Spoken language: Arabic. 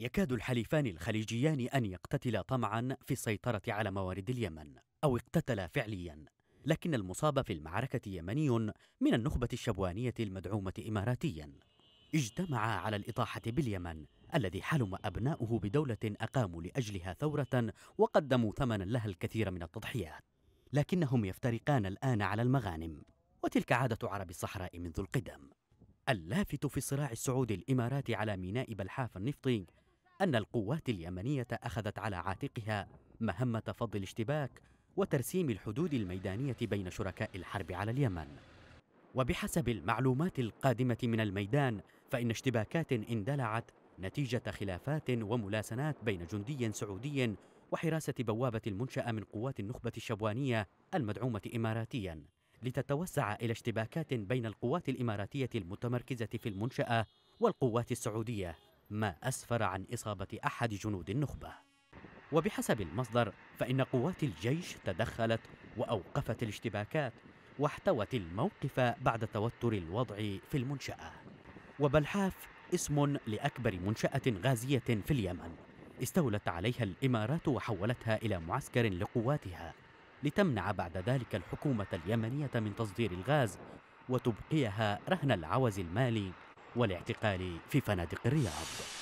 يكاد الحليفان الخليجيان أن يقتتلا طمعا في السيطرة على موارد اليمن أو اقتتلا فعليا لكن المصاب في المعركة يمني من النخبة الشبوانية المدعومة إماراتيا اجتمعا على الإطاحة باليمن الذي حلم أبناؤه بدولة أقاموا لأجلها ثورة وقدموا ثمنا لها الكثير من التضحيات لكنهم يفترقان الآن على المغانم وتلك عادة عرب الصحراء منذ القدم اللافت في الصراع السعودي الإماراتي على ميناء بلحاف النفطي أن القوات اليمنية أخذت على عاتقها مهمة فض الاشتباك وترسيم الحدود الميدانية بين شركاء الحرب على اليمن وبحسب المعلومات القادمة من الميدان فإن اشتباكات اندلعت نتيجة خلافات وملاسنات بين جندي سعودي وحراسة بوابة المنشأة من قوات النخبة الشبوانية المدعومة إماراتياً لتتوسع إلى اشتباكات بين القوات الإماراتية المتمركزة في المنشأة والقوات السعودية ما أسفر عن إصابة أحد جنود النخبة وبحسب المصدر فإن قوات الجيش تدخلت وأوقفت الاشتباكات واحتوت الموقف بعد توتر الوضع في المنشأة وبلحاف اسم لأكبر منشأة غازية في اليمن استولت عليها الإمارات وحولتها إلى معسكر لقواتها لتمنع بعد ذلك الحكومة اليمنية من تصدير الغاز وتبقيها رهن العوز المالي والاعتقال في فنادق الرياض